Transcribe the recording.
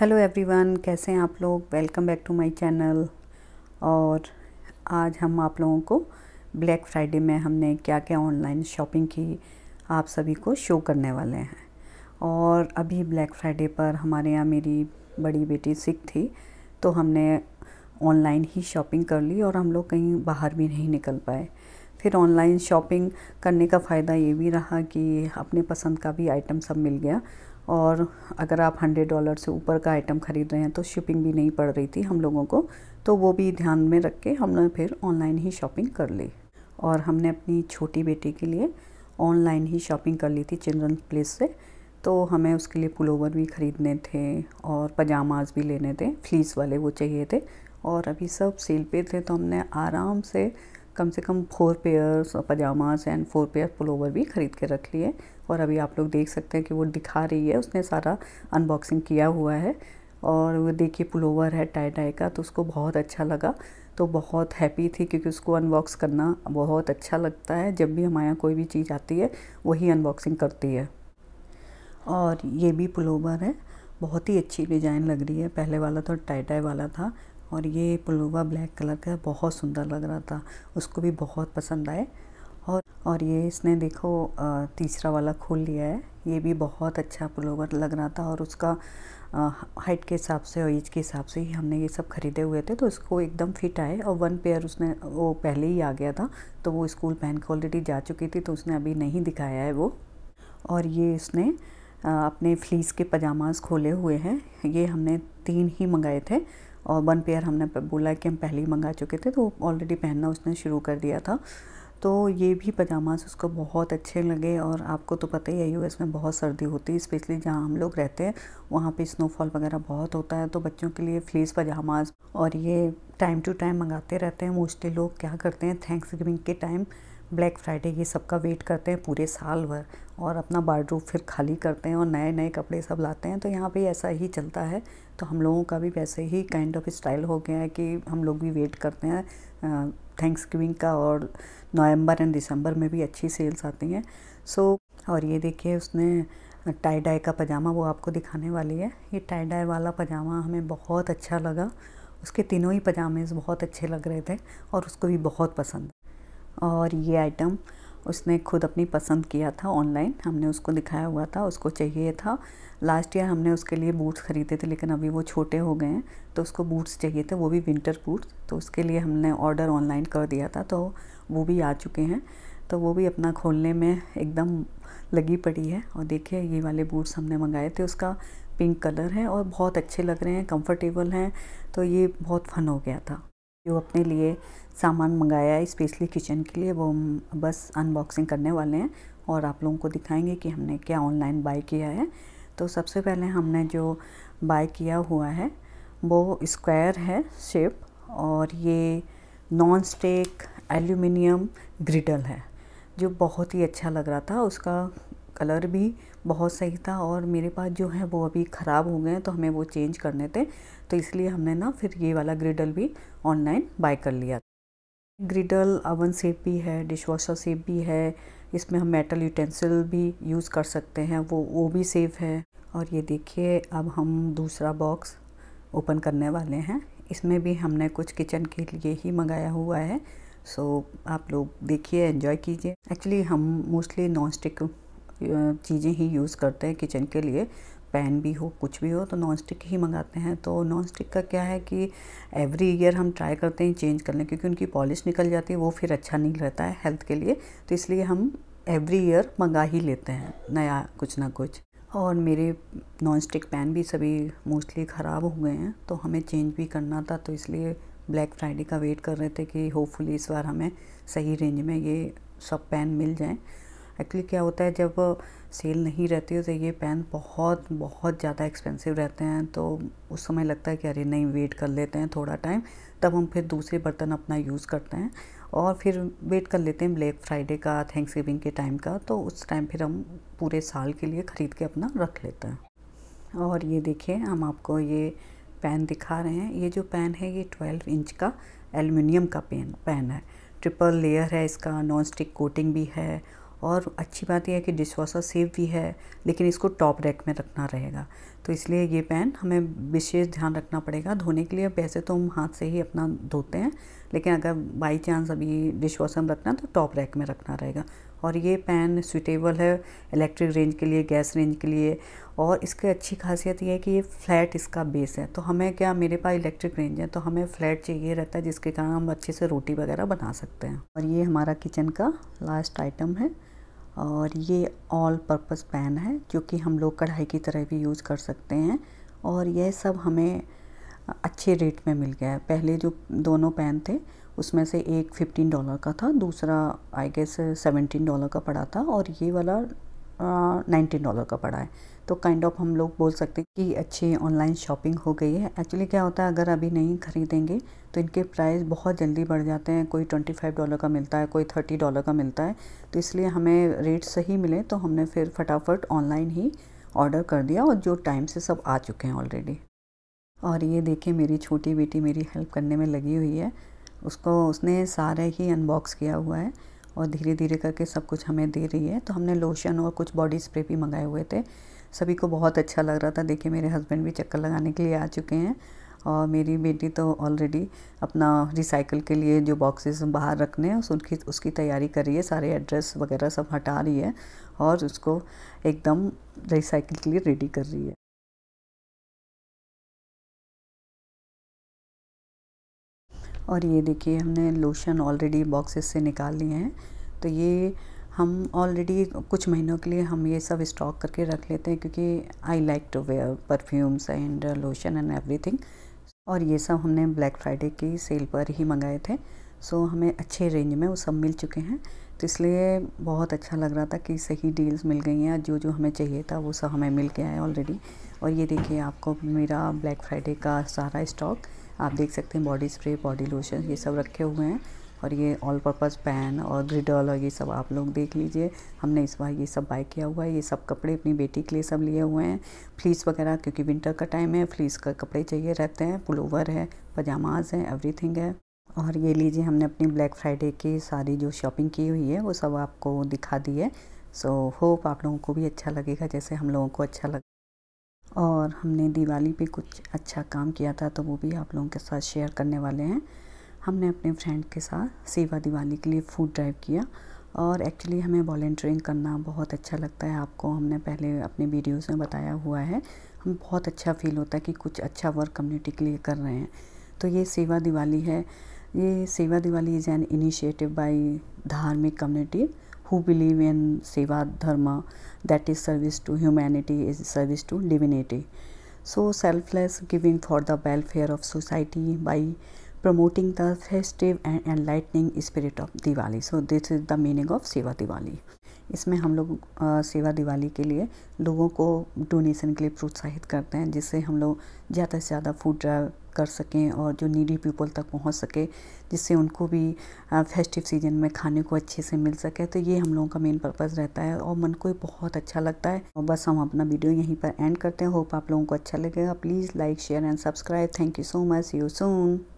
hello everyone कैसे हैं आप लोग welcome back to my channel और आज हम आप लोगों को ब्लैक फ्राइडे में हमने क्या क्या ऑनलाइन शॉपिंग की आप सभी को शो करने वाले हैं और अभी ब्लैक फ्राइडे पर हमारे यहाँ मेरी बड़ी बेटी सिक थी तो हमने ऑनलाइन ही शॉपिंग कर ली और हम लोग कहीं बाहर भी नहीं निकल पाए फिर ऑनलाइन शॉपिंग करने का फ़ायदा ये भी रहा कि अपने पसंद का भी आइटम सब मिल गया और अगर आप हंड्रेड डॉलर से ऊपर का आइटम ख़रीद रहे हैं तो शिपिंग भी नहीं पड़ रही थी हम लोगों को तो वो भी ध्यान में रख के हमने फिर ऑनलाइन ही शॉपिंग कर ली और हमने अपनी छोटी बेटी के लिए ऑनलाइन ही शॉपिंग कर ली थी चिल्ड्रन प्लेस से तो हमें उसके लिए पुलोवर भी ख़रीदने थे और पजामाज भी लेने थे फ्लीस वाले वो चाहिए थे और अभी सब सेल पे थे तो हमने आराम से कम से कम four pairs pyjamas and four pair pullover भी ख़रीद के रख लिए और अभी आप लोग देख सकते हैं कि वो दिखा रही है उसने सारा अनबॉक्सिंग किया हुआ है और वो देखिए पुलोवर है टाई टाई का तो उसको बहुत अच्छा लगा तो बहुत हैप्पी थी क्योंकि उसको अनबॉक्स करना बहुत अच्छा लगता है जब भी हमारे यहाँ कोई भी चीज़ आती है वही अनबॉक्सिंग करती है और ये भी पुलोवर है बहुत ही अच्छी डिज़ाइन लग रही है पहले वाला तो टाई टाई वाला था और ये पुलोवा ब्लैक कलर का बहुत सुंदर लग रहा था उसको भी बहुत पसंद आए और और ये इसने देखो तीसरा वाला खोल लिया है ये भी बहुत अच्छा पुलोवर लग रहा था और उसका हाइट के हिसाब से और एज के हिसाब से ही हमने ये सब ख़रीदे हुए थे तो इसको एकदम फिट आए और वन पेयर उसने वो पहले ही आ गया था तो वो स्कूल पहन के ऑलरेडी जा चुकी थी तो उसने अभी नहीं दिखाया है वो और ये इसने अपने फ्लीस के पजामाज खोले हुए हैं ये हमने तीन ही मंगाए थे और वन पेयर हमने बोला कि हम पहले ही मंगा चुके थे तो ऑलरेडी पहनना उसने शुरू कर दिया था तो ये भी पजामास उसको बहुत अच्छे लगे और आपको तो पता ही है यूएस में बहुत सर्दी होती है स्पेशली जहाँ हम लोग रहते हैं वहाँ पे स्नोफॉल वगैरह बहुत होता है तो बच्चों के लिए फ्लीस पजामास और ये टाइम टू टाइम मंगाते रहते हैं मोस्टली लोग क्या करते हैं थैंक्स गिविंग के टाइम ब्लैक फ्राइडे ये सब का वेट करते हैं पूरे साल भर और अपना वार्डरूब फिर खाली करते हैं और नए नए कपड़े सब लाते हैं तो यहाँ पे ऐसा ही चलता है तो हम लोगों का भी वैसे ही काइंड ऑफ स्टाइल हो गया है कि हम लोग भी वेट करते हैं थैंक्स गिविंग का और नवंबर एंड दिसंबर में भी अच्छी सेल्स आती हैं सो so, और ये देखिए उसने टाई डाई का पजामा वो आपको दिखाने वाली है ये टाई डाई वाला पजामा हमें बहुत अच्छा लगा उसके तीनों ही पजामेज़ बहुत अच्छे लग रहे थे और उसको भी बहुत पसंद और ये आइटम उसने खुद अपनी पसंद किया था ऑनलाइन हमने उसको दिखाया हुआ था उसको चाहिए था लास्ट ईयर हमने उसके लिए बूट्स ख़रीदे थे लेकिन अभी वो छोटे हो गए हैं तो उसको बूट्स चाहिए थे वो भी विंटर बूट्स तो उसके लिए हमने ऑर्डर ऑनलाइन कर दिया था तो वो भी आ चुके हैं तो वो भी अपना खोलने में एकदम लगी पड़ी है और देखिए ये वाले बूट्स हमने मंगाए थे उसका पिंक कलर है और बहुत अच्छे लग रहे हैं कंफर्टेबल हैं तो ये बहुत फन हो गया था जो अपने लिए सामान मंगाया है स्पेशली किचन के लिए वो हम बस अनबॉक्सिंग करने वाले हैं और आप लोगों को दिखाएंगे कि हमने क्या ऑनलाइन बाय किया है तो सबसे पहले हमने जो बाय किया हुआ है वो स्क्वायर है शेप और ये नॉन स्टेक एल्यूमिनियम ग्रिडल है जो बहुत ही अच्छा लग रहा था उसका कलर भी बहुत सही था और मेरे पास जो है वो अभी ख़राब हो गए हैं तो हमें वो चेंज करने थे तो इसलिए हमने ना फिर ये वाला ग्रिडल भी ऑनलाइन बाय कर लिया ग्रिडल अवन सेप भी है डिश वॉशर सेप भी है इसमें हम मेटल यूटेंसिल भी यूज़ कर सकते हैं वो वो भी सेफ़ है और ये देखिए अब हम दूसरा बॉक्स ओपन करने वाले हैं इसमें भी हमने कुछ किचन के लिए ही मंगाया हुआ है सो so, आप लोग देखिए एंजॉय कीजिए एक्चुअली हम मोस्टली नॉन स्टिक चीज़ें ही यूज़ करते हैं किचन के लिए पैन भी हो कुछ भी हो तो नॉन स्टिक ही मंगाते हैं तो नॉन स्टिक का क्या है कि एवरी ईयर हम ट्राई करते हैं चेंज करने क्योंकि उनकी पॉलिश निकल जाती है वो फिर अच्छा नहीं रहता है हेल्थ के लिए तो इसलिए हम एवरी ईयर मंगा ही लेते हैं नया कुछ ना कुछ और मेरे नॉन स्टिक पैन भी सभी मोस्टली ख़राब हो गए हैं तो हमें चेंज भी करना था तो इसलिए ब्लैक फ्राइडे का वेट कर रहे थे कि होपफुली इस बार हमें सही रेंज में ये सब पैन मिल जाएँ एक्चुअली क्या होता है जब सेल नहीं रहती है तो ये पेन बहुत बहुत ज़्यादा एक्सपेंसिव रहते हैं तो उस समय लगता है कि अरे नहीं वेट कर लेते हैं थोड़ा टाइम तब हम फिर दूसरे बर्तन अपना यूज़ करते हैं और फिर वेट कर लेते हैं ब्लैक फ्राइडे का थैंक्स गिविंग के टाइम का तो उस टाइम फिर हम पूरे साल के लिए ख़रीद के अपना रख लेते हैं और ये देखिए हम आपको ये पेन दिखा रहे हैं ये जो पेन है ये 12 इंच का एल्युमिनियम का पेन पेन है ट्रिपल लेयर है इसका नॉन स्टिक कोटिंग भी है और अच्छी बात यह है कि डिश वॉशर सेफ भी है लेकिन इसको टॉप रैक में रखना रहेगा तो इसलिए ये पैन हमें विशेष ध्यान रखना पड़ेगा धोने के लिए वैसे तो हम हाथ से ही अपना धोते हैं लेकिन अगर बाई चांस अभी डिश वॉशर में रखना तो टॉप रैक में रखना रहेगा और ये पैन सुटेबल है इलेक्ट्रिक रेंज के लिए गैस रेंज के लिए और इसकी अच्छी खासियत ये है कि ये फ्लैट इसका बेस है तो हमें क्या मेरे पास इलेक्ट्रिक रेंज है तो हमें फ्लैट चाहिए रहता है जिसके कारण हम अच्छे से रोटी वगैरह बना सकते हैं और ये हमारा किचन का लास्ट आइटम है और ये ऑल पर्पस पैन है जो कि हम लोग कढ़ाई की तरह भी यूज़ कर सकते हैं और यह सब हमें अच्छे रेट में मिल गया है पहले जो दोनों पैन थे उसमें से एक फिफ्टीन डॉलर का था दूसरा आई गेस सेवेंटीन डॉलर का पड़ा था और ये वाला नाइन्टीन डॉलर का पड़ा है तो काइंड kind ऑफ of हम लोग बोल सकते हैं कि अच्छी ऑनलाइन शॉपिंग हो गई है एक्चुअली क्या होता है अगर अभी नहीं ख़रीदेंगे तो इनके प्राइस बहुत जल्दी बढ़ जाते हैं कोई ट्वेंटी फाइव डॉलर का मिलता है कोई थर्टी डॉलर का मिलता है तो इसलिए हमें रेट सही मिले तो हमने फिर फटाफट ऑनलाइन ही ऑर्डर कर दिया और जो टाइम से सब आ चुके हैं ऑलरेडी और ये देखिए मेरी छोटी बेटी मेरी हेल्प करने में लगी हुई है उसको उसने सारे ही अनबॉक्स किया हुआ है और धीरे धीरे करके सब कुछ हमें दे रही है तो हमने लोशन और कुछ बॉडी स्प्रे भी मंगाए हुए थे सभी को बहुत अच्छा लग रहा था देखिए मेरे हस्बैंड भी चक्कर लगाने के लिए आ चुके हैं और मेरी बेटी तो ऑलरेडी अपना रिसाइकल के लिए जो बॉक्सेस बाहर रखने हैं उसकी उसकी तैयारी कर रही है सारे एड्रेस वगैरह सब हटा रही है और उसको एकदम रिसाइकिल के लिए रेडी कर रही है और ये देखिए हमने लोशन ऑलरेडी बॉक्सेस से निकाल लिए हैं तो ये हम ऑलरेडी कुछ महीनों के लिए हम ये सब स्टॉक करके रख लेते हैं क्योंकि I like to wear perfumes and lotion and everything और ये सब हमने ब्लैक फ्राइडे की सेल पर ही मंगाए थे सो हमें अच्छे रेंज में वो सब मिल चुके हैं तो इसलिए बहुत अच्छा लग रहा था कि सही डील्स मिल गई हैं जो जो हमें चाहिए था वो सब हमें मिल गया है ऑलरेडी और ये देखिए आपको मेरा ब्लैक फ्राइडे का सारा स्टॉक आप देख सकते हैं बॉडी स्प्रे बॉडी लोशन ये सब रखे हुए हैं और ये ऑल पर्पज़ पैन और ग्रिडल और ये सब आप लोग देख लीजिए हमने इस बार ये सब बाय किया हुआ है ये सब कपड़े अपनी बेटी के लिए सब लिए हुए हैं फ्लीस वगैरह क्योंकि विंटर का टाइम है फ्लीस का कपड़े चाहिए रहते हैं पुलोवर है पजामाज है एवरीथिंग है और ये लीजिए हमने अपनी ब्लैक फ्राइडे की सारी जो शॉपिंग की हुई है वो सब आपको दिखा दी है सो so, होप आप लोगों को भी अच्छा लगेगा जैसे हम लोगों को अच्छा लगे और हमने दिवाली पे कुछ अच्छा काम किया था तो वो भी आप लोगों के साथ शेयर करने वाले हैं हमने अपने फ्रेंड के साथ सेवा दिवाली के लिए फूड ड्राइव किया और एक्चुअली हमें वॉल्टियरिंग करना बहुत अच्छा लगता है आपको हमने पहले अपने वीडियोस में बताया हुआ है हम बहुत अच्छा फील होता है कि कुछ अच्छा वर्क कम्युनिटी के लिए कर रहे हैं तो ये सेवा दिवाली है ये Seva Diwali is an initiative by Dharmik community who believe in seva dharma that is service to humanity is service to divinity so selfless giving for the welfare of society by promoting the festive and and lightning spirit of Diwali so this is the meaning of seva Diwali इसमें हम लोग सेवा दिवाली के लिए लोगों को donation के लिए प्रोत्साहित करते हैं जिससे हम लोग ज़्यादा से ज़्यादा फूड ड्राइव कर सकें और जो नीडी पीपल तक पहुंच सके जिससे उनको भी फेस्टिव सीजन में खाने को अच्छे से मिल सके तो ये हम लोगों का मेन पर्पज़ रहता है और मन को बहुत अच्छा लगता है और बस हम अपना वीडियो यहीं पर एंड करते हैं होप आप लोगों को अच्छा लगेगा please like share and subscribe thank you so much you Son